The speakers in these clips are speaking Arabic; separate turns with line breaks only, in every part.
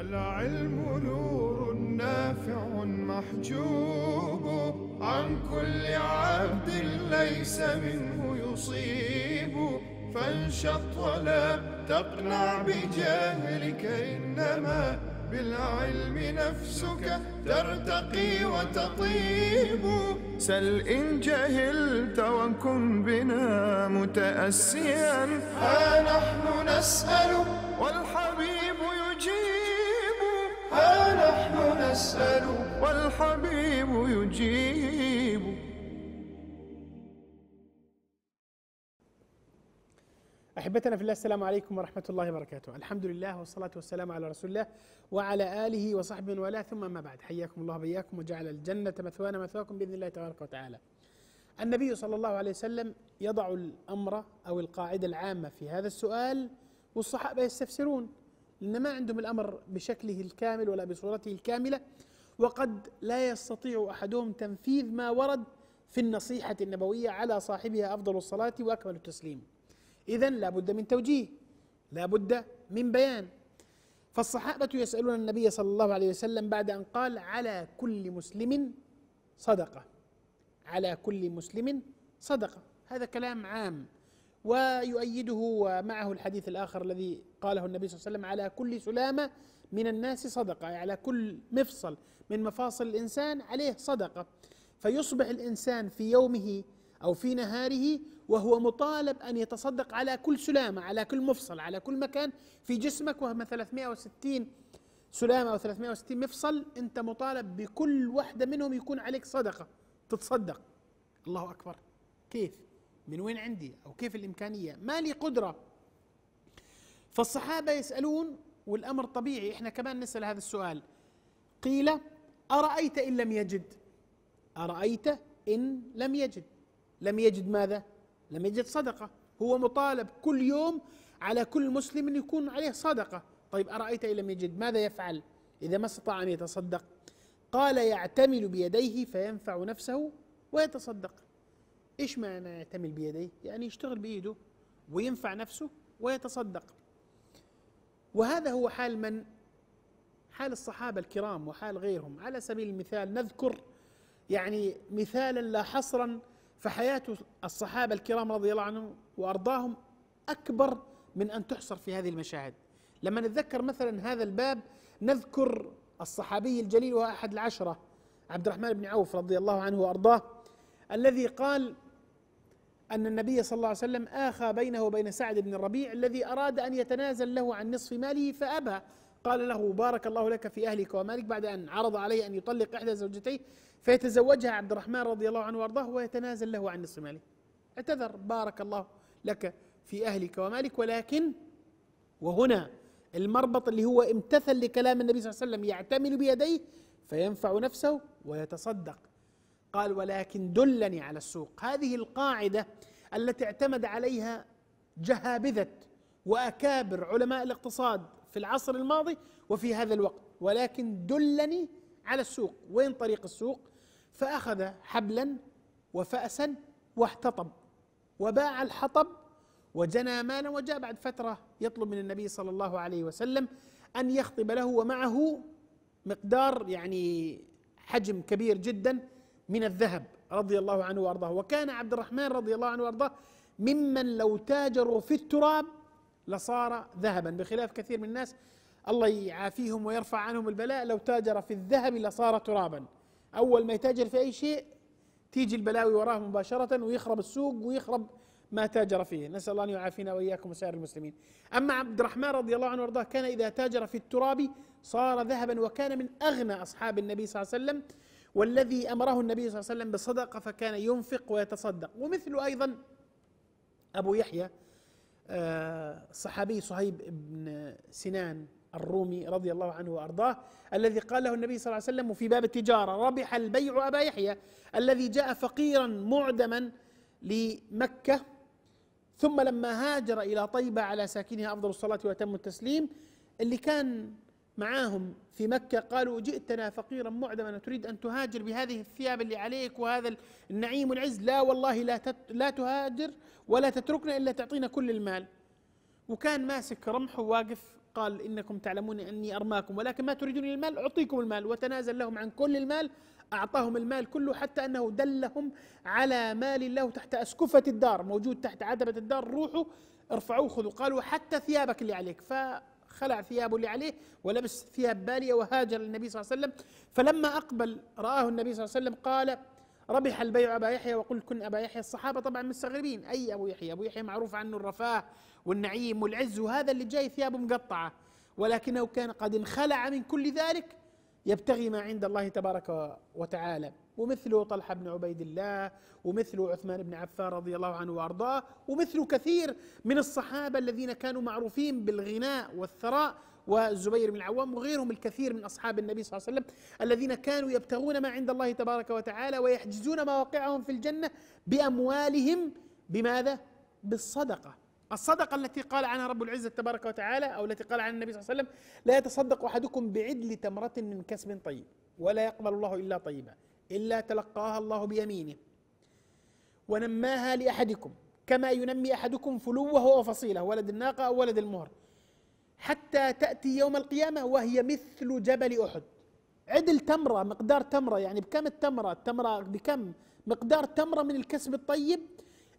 العلم نور نافع محجوب عن كل عبد ليس منه يصيب فانشط ولا تقنع بجاهلك إنما بالعلم نفسك ترتقي وتطيب سل إن جهلت وكن بنا متأسيا ها نحن نسأل والحبيب ها نحن نسأل والحبيب يجيب أحبتنا في الله السلام عليكم ورحمة الله وبركاته الحمد لله والصلاة والسلام على رسول الله وعلى آله وصحبه ولا والاه ثم ما بعد حياكم الله وبياكم وجعل الجنة مثوانا مثواكم بإذن الله تبارك وتعالى النبي صلى الله عليه وسلم يضع الأمر أو القاعدة العامة في هذا السؤال والصحابة يستفسرون لأن ما عندهم الأمر بشكله الكامل ولا بصورته الكاملة وقد لا يستطيع أحدهم تنفيذ ما ورد في النصيحة النبوية على صاحبها أفضل الصلاة وأكمل التسليم إذا لابد من توجيه لابد من بيان فالصحابة يسألون النبي صلى الله عليه وسلم بعد أن قال على كل مسلم صدقة على كل مسلم صدقة هذا كلام عام ويؤيده ومعه الحديث الآخر الذي قاله النبي صلى الله عليه وسلم على كل سلامة من الناس صدقة يعني على كل مفصل من مفاصل الإنسان عليه صدقة فيصبح الإنسان في يومه أو في نهاره وهو مطالب أن يتصدق على كل سلامة على كل مفصل على كل مكان في جسمك وهم 360 سلامة أو 360 مفصل أنت مطالب بكل واحدة منهم يكون عليك صدقة تتصدق الله أكبر كيف من وين عندي أو كيف الإمكانية ما لي قدرة فالصحابة يسألون والأمر طبيعي إحنا كمان نسأل هذا السؤال قيل أرأيت إن لم يجد أرأيت إن لم يجد لم يجد ماذا لم يجد صدقة هو مطالب كل يوم على كل مسلم أن يكون عليه صدقة طيب أرأيت إن لم يجد ماذا يفعل إذا ما استطاع أن يتصدق قال يعتمل بيديه فينفع نفسه ويتصدق ايش معنى يعتمل بيديه؟ يعني يشتغل بايده وينفع نفسه ويتصدق وهذا هو حال من حال الصحابه الكرام وحال غيرهم على سبيل المثال نذكر يعني مثالا لا حصرا فحياه الصحابه الكرام رضي الله عنهم وارضاهم اكبر من ان تحصر في هذه المشاهد لما نتذكر مثلا هذا الباب نذكر الصحابي الجليل وهو احد العشره عبد الرحمن بن عوف رضي الله عنه وارضاه الذي قال أن النبي صلى الله عليه وسلم آخى بينه وبين سعد بن الربيع الذي أراد أن يتنازل له عن نصف ماله فأبى قال له بارك الله لك في أهلك ومالك بعد أن عرض عليه أن يطلق إحدى زوجتيه فيتزوجها عبد الرحمن رضي الله عنه وأرضاه ويتنازل له عن نصف ماله اعتذر بارك الله لك في أهلك ومالك ولكن وهنا المربط اللي هو امتثل لكلام النبي صلى الله عليه وسلم يعتمل بيديه فينفع نفسه ويتصدق قال ولكن دلني على السوق هذه القاعدة التي اعتمد عليها جهابذة وأكابر علماء الاقتصاد في العصر الماضي وفي هذا الوقت ولكن دلني على السوق وين طريق السوق فأخذ حبلا وفأسا واحتطب وباع الحطب وجنى مالا وجاء بعد فترة يطلب من النبي صلى الله عليه وسلم أن يخطب له ومعه مقدار يعني حجم كبير جدا من الذهب رضي الله عنه وارضاه وكان عبد الرحمن رضي الله عنه وارضاه ممن لو تاجروا في التراب لصار ذهبا بخلاف كثير من الناس الله يعافيهم ويرفع عنهم البلاء لو تاجر في الذهب لصار ترابا اول ما يتاجر في اي شيء تيجي البلاوي وراه مباشره ويخرب السوق ويخرب ما تاجر فيه نسال الله ان يعافينا واياكم وسائر المسلمين اما عبد الرحمن رضي الله عنه وارضاه كان اذا تاجر في التراب صار ذهبا وكان من اغنى اصحاب النبي صلى الله عليه وسلم والذي امره النبي صلى الله عليه وسلم بالصدقه فكان ينفق ويتصدق ومثل ايضا ابو يحيى الصحابي آه، صهيب بن سنان الرومي رضي الله عنه وارضاه الذي قال له النبي صلى الله عليه وسلم في باب التجاره ربح البيع ابا يحيى الذي جاء فقيرا معدما لمكه ثم لما هاجر الى طيبه على ساكنها افضل الصلاه واتم التسليم اللي كان معاهم في مكة قالوا جئتنا فقيرا معدما تريد أن تهاجر بهذه الثياب اللي عليك وهذا النعيم والعز لا والله لا, لا تهاجر ولا تتركنا إلا تعطينا كل المال وكان ماسك رمح وواقف قال إنكم تعلمون أني أرماكم ولكن ما تريدون المال أعطيكم المال وتنازل لهم عن كل المال أعطاهم المال كله حتى أنه دلهم على مال الله تحت أسكفة الدار موجود تحت عتبة الدار روحوا ارفعوه خذوا قالوا حتى ثيابك اللي عليك ف خلع ثيابه اللي عليه ولبس ثياب بالية وهاجر للنبي صلى الله عليه وسلم فلما أقبل رآه النبي صلى الله عليه وسلم قال ربح البيع أبا يحيى وقل كن أبا يحيى الصحابة طبعا مستغربين أي أبو يحيى أبو يحيى معروف عنه الرفاه والنعيم والعز وهذا اللي جاي ثيابه مقطعة ولكنه كان قد انخلع من كل ذلك يبتغي ما عند الله تبارك وتعالى ومثله طلحة بن عبيد الله ومثله عثمان بن عفان رضي الله عنه وأرضاه ومثله كثير من الصحابة الذين كانوا معروفين بالغناء والثراء والزبير بن العوام وغيرهم الكثير من أصحاب النبي صلى الله عليه وسلم الذين كانوا يبتغون ما عند الله تبارك وتعالى ويحجزون مواقعهم في الجنة بأموالهم بماذا؟ بالصدقة الصدقة التي قال عنها رب العزة تبارك وتعالى أو التي قال عنها النبي صلى الله عليه وسلم لا يتصدق أحدكم بعدل تمرة من كسب طيب ولا يقبل الله إلا طيبا إلا تلقاها الله بيمينه ونماها لأحدكم كما ينمي أحدكم فلوه وفصيله ولد الناقة أو ولد المهر حتى تأتي يوم القيامة وهي مثل جبل أحد عدل تمرة مقدار تمرة يعني بكم التمرة التمرة بكم مقدار تمرة من الكسب الطيب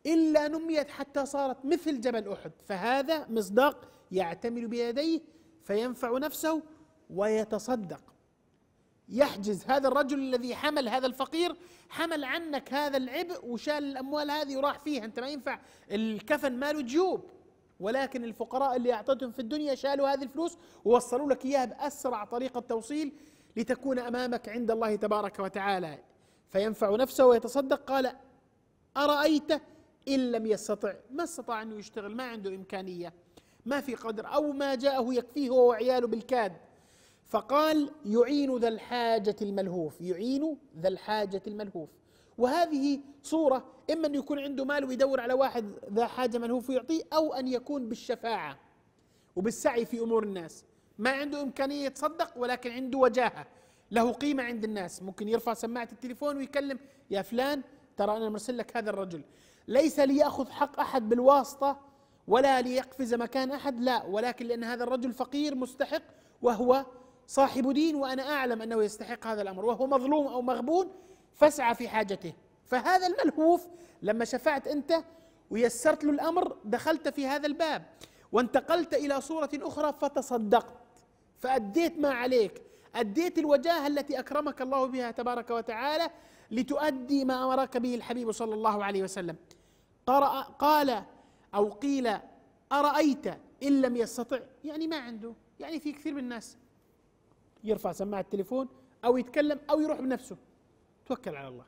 إلا نميت حتى صارت مثل جبل أحد فهذا مصداق يعتمل بيديه فينفع نفسه ويتصدق يحجز هذا الرجل الذي حمل هذا الفقير حمل عنك هذا العبء وشال الأموال هذه وراح فيها أنت ما ينفع الكفن ماله جيوب ولكن الفقراء اللي أعطتهم في الدنيا شالوا هذه الفلوس ووصلوا لك إياها بأسرع طريقة توصيل لتكون أمامك عند الله تبارك وتعالى فينفع نفسه ويتصدق قال أرأيت إن لم يستطع ما استطاع أنه يشتغل ما عنده إمكانية ما في قدر أو ما جاءه يكفيه هو وعياله بالكاد فقال يعين ذا الحاجة الملهوف يعين ذا الحاجة الملهوف وهذه صورة إما أن يكون عنده مال ويدور على واحد ذا حاجة ملهوف ويعطيه أو أن يكون بالشفاعة وبالسعي في أمور الناس ما عنده إمكانية يتصدق ولكن عنده وجاهة له قيمة عند الناس ممكن يرفع سماعة التليفون ويكلم يا فلان ترى أنا مرسل لك هذا الرجل ليس ليأخذ حق أحد بالواسطة ولا ليقفز مكان أحد لا ولكن لأن هذا الرجل فقير مستحق وهو صاحب دين وأنا أعلم أنه يستحق هذا الأمر وهو مظلوم أو مغبون فاسعى في حاجته فهذا الملهوف لما شفعت أنت ويسرت له الأمر دخلت في هذا الباب وانتقلت إلى صورة أخرى فتصدقت فأديت ما عليك أديت الوجاهة التي أكرمك الله بها تبارك وتعالى لتؤدي ما أمرك به الحبيب صلى الله عليه وسلم قرأ قال أو قيل أرأيت إن لم يستطع يعني ما عنده يعني في كثير من الناس يرفع سماعة التليفون أو يتكلم أو يروح بنفسه توكل على الله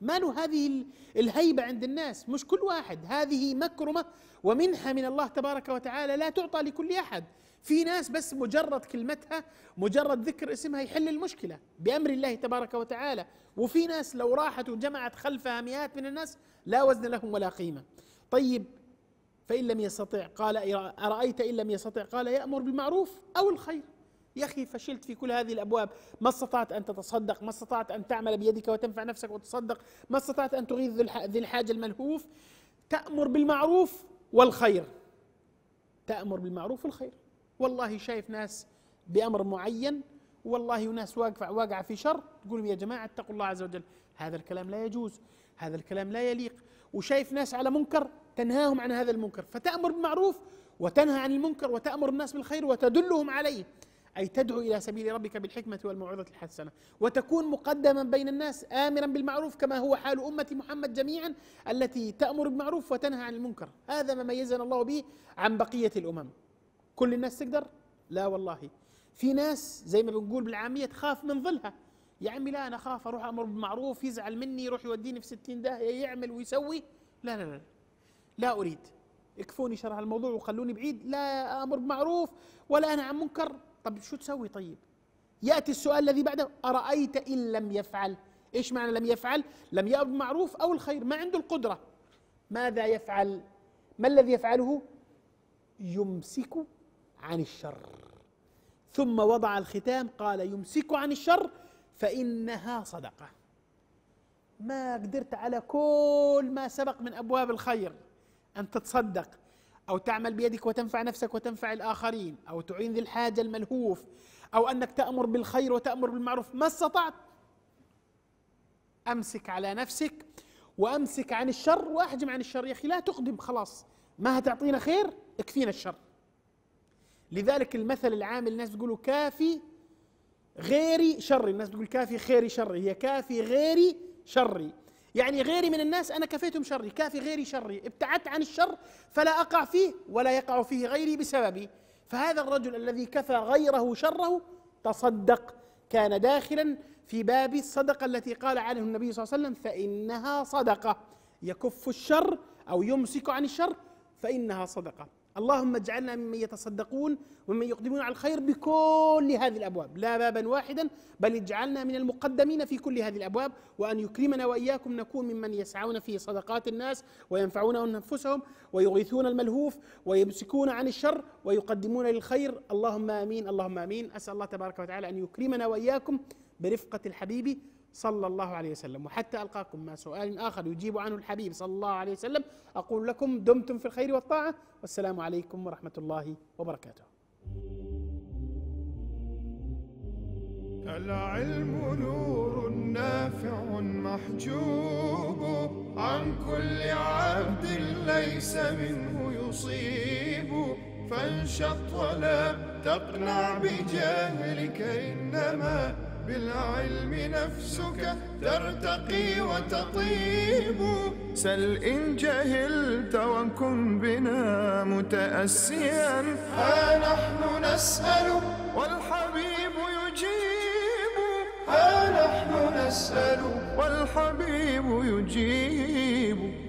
ما له هذه الهيبة عند الناس مش كل واحد هذه مكرمة ومنحة من الله تبارك وتعالى لا تعطى لكل أحد في ناس بس مجرد كلمتها مجرد ذكر اسمها يحل المشكلة بأمر الله تبارك وتعالى وفي ناس لو راحت وجمعت خلفها مئات من الناس لا وزن لهم ولا قيمة طيب فإن لم يستطع قال أرأيت إن لم يستطع قال يأمر بالمعروف أو الخير يا أخي فشلت في كل هذه الأبواب ما استطعت أن تتصدق ما استطعت أن تعمل بيدك وتنفع نفسك وتصدق ما استطعت أن تغيث ذي الحاجة الملهوف تأمر بالمعروف والخير تأمر بالمعروف والخير والله شايف ناس بأمر معين والله وناس واقفة واقعة في شر تقول يا جماعة اتقوا الله عز وجل هذا الكلام لا يجوز هذا الكلام لا يليق وشايف ناس على منكر تنهاهم عن هذا المنكر فتأمر بالمعروف وتنهى عن المنكر وتأمر الناس بالخير وتدلهم عليه أي تدعو إلى سبيل ربك بالحكمة والموعظة الحسنة وتكون مقدما بين الناس آمرا بالمعروف كما هو حال أمة محمد جميعا التي تأمر بالمعروف وتنهى عن المنكر هذا ما ميزنا الله به عن بقية الأمم كل الناس تقدر؟ لا والله في ناس زي ما بنقول بالعامية تخاف من ظلها يا عمي لا أنا أخاف أروح أمر بالمعروف يزعل مني يروح يوديني في ستين ده يعمل ويسوي لا لا لا لا أريد اكفوني شرح الموضوع وخلوني بعيد لا أمر بمعروف ولا أنا عن منكر طب شو تسوي طيب ياتي السؤال الذي بعده ارايت ان لم يفعل ايش معنى لم يفعل لم يأمر بالمعروف او الخير ما عنده القدره ماذا يفعل ما الذي يفعله يمسك عن الشر ثم وضع الختام قال يمسك عن الشر فانها صدقه ما قدرت على كل ما سبق من ابواب الخير ان تتصدق أو تعمل بيدك وتنفع نفسك وتنفع الآخرين أو تعين ذي الحاجة الملهوف أو أنك تأمر بالخير وتأمر بالمعروف ما استطعت أمسك على نفسك وأمسك عن الشر وأحجم عن الشر يا أخي لا تقدم خلاص ما هتعطينا خير اكفينا الشر لذلك المثل العام الناس تقولوا كافي غيري شري الناس تقول كافي خيري شري هي كافي غيري شري يعني غيري من الناس أنا كفيتهم شري كافي غيري شري ابتعدت عن الشر فلا أقع فيه ولا يقع فيه غيري بسببي فهذا الرجل الذي كفى غيره شره تصدق كان داخلا في باب الصدقة التي قال عنه النبي صلى الله عليه وسلم فإنها صدقة يكف الشر أو يمسك عن الشر فإنها صدقة اللهم اجعلنا ممن يتصدقون ومن يقدمون على الخير بكل هذه الابواب لا بابا واحدا بل اجعلنا من المقدمين في كل هذه الابواب وان يكرمنا واياكم نكون ممن يسعون في صدقات الناس وينفعون انفسهم ويغيثون الملهوف ويمسكون عن الشر ويقدمون للخير اللهم امين اللهم امين اسال الله تبارك وتعالى ان يكرمنا واياكم برفقه الحبيب صلى الله عليه وسلم وحتى ألقاكم مع سؤال آخر يجيب عنه الحبيب صلى الله عليه وسلم أقول لكم دمتم في الخير والطاعة والسلام عليكم ورحمة الله وبركاته العلم نور نافع محجوب عن كل عبد ليس منه يصيب فانشط ولا تقنع بجاهلك إنما بالعلم نفسك ترتقي وتطيب سل إن جهلت وكن بنا متأسيا ها نحن نسأل والحبيب يجيب ها نحن نسأل والحبيب يجيب